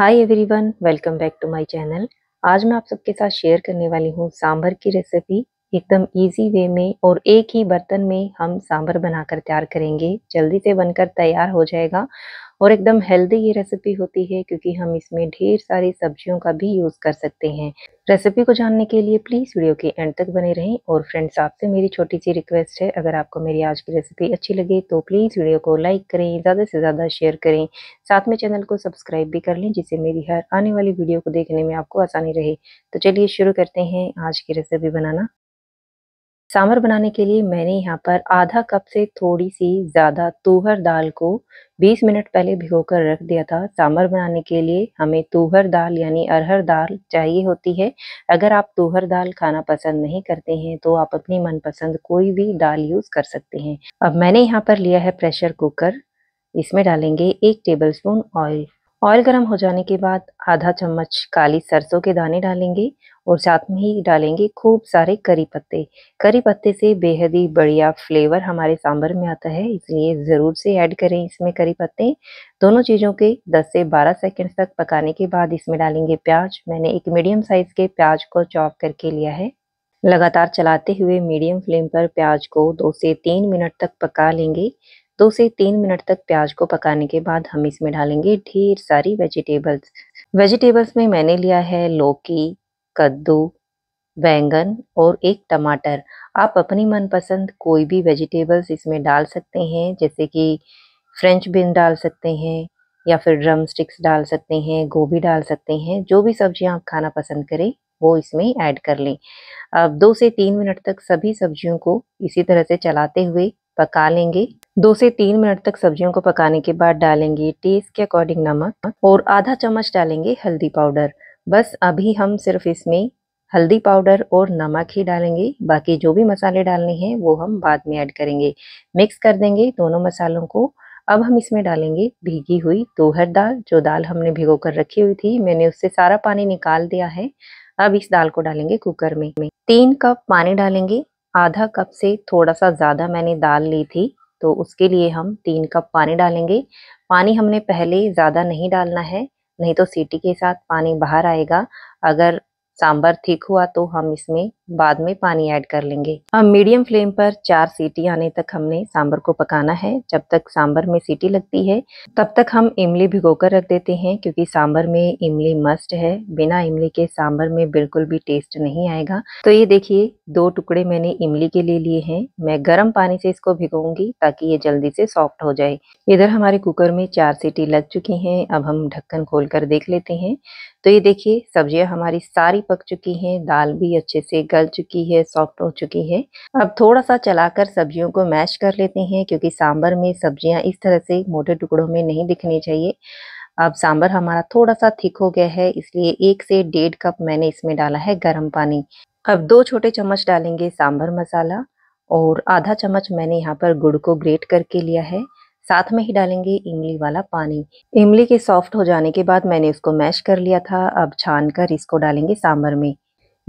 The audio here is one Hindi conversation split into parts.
hi everyone welcome back to my channel आज मैं आप सबके साथ शेयर करने वाली हूँ सांभर की रेसिपी एकदम इजी वे में और एक ही बर्तन में हम सांभर बनाकर तैयार करेंगे जल्दी से बनकर तैयार हो जाएगा और एकदम हेल्दी ये रेसिपी होती है क्योंकि हम इसमें ढेर सारी सब्जियों का भी यूज़ कर सकते हैं रेसिपी को जानने के लिए प्लीज़ वीडियो के एंड तक बने रहें और फ्रेंड्स आपसे मेरी छोटी सी रिक्वेस्ट है अगर आपको मेरी आज की रेसिपी अच्छी लगे तो प्लीज़ वीडियो को लाइक करें ज़्यादा से ज़्यादा शेयर करें साथ में चैनल को सब्सक्राइब भी कर लें जिससे मेरी हर आने वाली वीडियो को देखने में आपको आसानी रहे तो चलिए शुरू करते हैं आज की रेसिपी बनाना सांभर बनाने के लिए मैंने यहाँ पर आधा कप से थोड़ी सी ज़्यादा तूहर दाल को 20 मिनट पहले भिगोकर रख दिया था सांभर बनाने के लिए हमें तूहर दाल यानी अरहर दाल चाहिए होती है अगर आप तूहर दाल खाना पसंद नहीं करते हैं तो आप अपनी मनपसंद कोई भी दाल यूज़ कर सकते हैं अब मैंने यहाँ पर लिया है प्रेशर कुकर इसमें डालेंगे एक टेबल स्पून ऑयल ऑयल गर्म हो जाने के बाद आधा चम्मच काली सरसों के दाने डालेंगे और साथ में ही डालेंगे खूब सारे करी पत्ते करी पत्ते से बेहद ही बढ़िया फ्लेवर हमारे सांभर में आता है इसलिए ज़रूर से ऐड करें इसमें करी पत्ते दोनों चीज़ों के 10 से 12 सेकंड तक पकाने के बाद इसमें डालेंगे प्याज मैंने एक मीडियम साइज़ के प्याज को चॉप करके लिया है लगातार चलाते हुए मीडियम फ्लेम पर प्याज को दो से तीन मिनट तक पका लेंगे दो से तीन मिनट तक प्याज को पकाने के बाद हम इसमें डालेंगे ढेर सारी वेजिटेबल्स वेजिटेबल्स में मैंने लिया है लौकी कद्दू बैंगन और एक टमाटर आप अपनी मनपसंद कोई भी वेजिटेबल्स इसमें डाल सकते हैं जैसे कि फ्रेंच बीन डाल सकते हैं या फिर ड्रम स्टिक्स डाल सकते हैं गोभी डाल सकते हैं जो भी सब्जियां आप खाना पसंद करें वो इसमें ऐड कर लें अब दो से तीन मिनट तक सभी सब्जियों को इसी तरह से चलाते हुए पका लेंगे दो से तीन मिनट तक सब्जियों को पकाने के बाद डालेंगे टेस्ट के अकॉर्डिंग नमक और आधा चम्मच डालेंगे हल्दी पाउडर बस अभी हम सिर्फ इसमें हल्दी पाउडर और नमक ही डालेंगे बाकी जो भी मसाले डालने हैं वो हम बाद में ऐड करेंगे मिक्स कर देंगे दोनों मसालों को अब हम इसमें डालेंगे भीगी हुई दोहर दाल जो दाल हमने भिगो कर रखी हुई थी मैंने उससे सारा पानी निकाल दिया है अब इस दाल को डालेंगे कुकर में तीन कप पानी डालेंगे आधा कप से थोड़ा सा ज़्यादा मैंने दाल ली थी तो उसके लिए हम तीन कप पानी डालेंगे पानी हमने पहले ज़्यादा नहीं डालना है नहीं तो सीटी के साथ पानी बाहर आएगा अगर सांभर ठीक हुआ तो हम इसमें बाद में पानी ऐड कर लेंगे अब मीडियम फ्लेम पर चार सीटी आने तक हमने सांबर को पकाना है जब तक सांबर में सीटी लगती है तब तक हम इमली भिगो कर रख देते हैं क्योंकि सांबर में इमली मस्ट है बिना इमली के सांबर में बिल्कुल भी टेस्ट नहीं आएगा तो ये देखिए दो टुकड़े मैंने इमली के ले लिए हैं मैं गर्म पानी से इसको भिगोंगी ताकि ये जल्दी से सॉफ्ट हो जाए इधर हमारे कुकर में चार सीटी लग चुकी है अब हम ढक्कन खोल कर देख लेते हैं तो ये देखिए सब्जियां हमारी सारी पक चुकी हैं दाल भी अच्छे से गर्म गल चुकी है सॉफ्ट हो चुकी है अब थोड़ा सा चलाकर सब्जियों को मैश कर लेते हैं क्योंकि सांभर में सब्जियां इस तरह से मोटे टुकड़ों में नहीं दिखनी चाहिए अब सांभर हमारा थोड़ा सा थिक हो गया है इसलिए एक से डेढ़ कप मैंने इसमें डाला है गर्म पानी अब दो छोटे चम्मच डालेंगे सांभर मसाला और आधा चम्मच मैंने यहाँ पर गुड़ को ग्रेट करके लिया है साथ में ही डालेंगे इमली वाला पानी इमली के सॉफ्ट हो जाने के बाद मैंने उसको मैश कर लिया था अब छानकर इसको डालेंगे सांभर में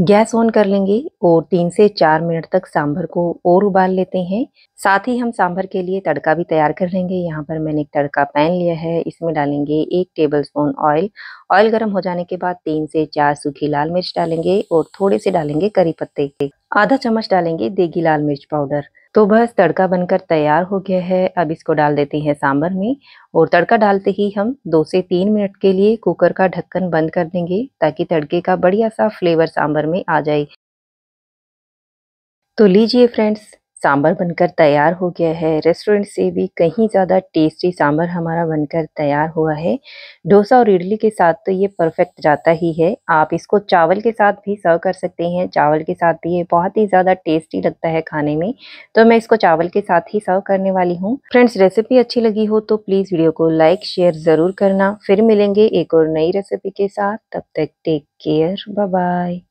गैस ऑन कर लेंगे और तीन से चार मिनट तक सांभर को और उबाल लेते हैं साथ ही हम सांभर के लिए तड़का भी तैयार कर लेंगे यहाँ पर मैंने एक तड़का पैन लिया है इसमें डालेंगे एक टेबल स्पून ऑयल ऑयल गर्म हो जाने के बाद तीन से चार सूखी लाल मिर्च डालेंगे और थोड़े से डालेंगे करी पत्ते आधा चम्मच डालेंगे देगी लाल मिर्च पाउडर तो बस तड़का बनकर तैयार हो गया है अब इसको डाल देते हैं सांभर में और तड़का डालते ही हम दो से तीन मिनट के लिए कुकर का ढक्कन बंद कर देंगे ताकि तड़के का बढ़िया सा फ्लेवर सांभर में आ जाए तो लीजिए फ्रेंड्स सांभर बनकर तैयार हो गया है रेस्टोरेंट से भी कहीं ज़्यादा टेस्टी सांभर हमारा बनकर तैयार हुआ है डोसा और इडली के साथ तो ये परफेक्ट जाता ही है आप इसको चावल के साथ भी सर्व कर सकते हैं चावल के साथ भी ये बहुत ही ज़्यादा टेस्टी लगता है खाने में तो मैं इसको चावल के साथ ही सर्व करने वाली हूँ फ्रेंड्स रेसिपी अच्छी लगी हो तो प्लीज़ वीडियो को लाइक शेयर ज़रूर करना फिर मिलेंगे एक और नई रेसिपी के साथ तब तक टेक केयर बाय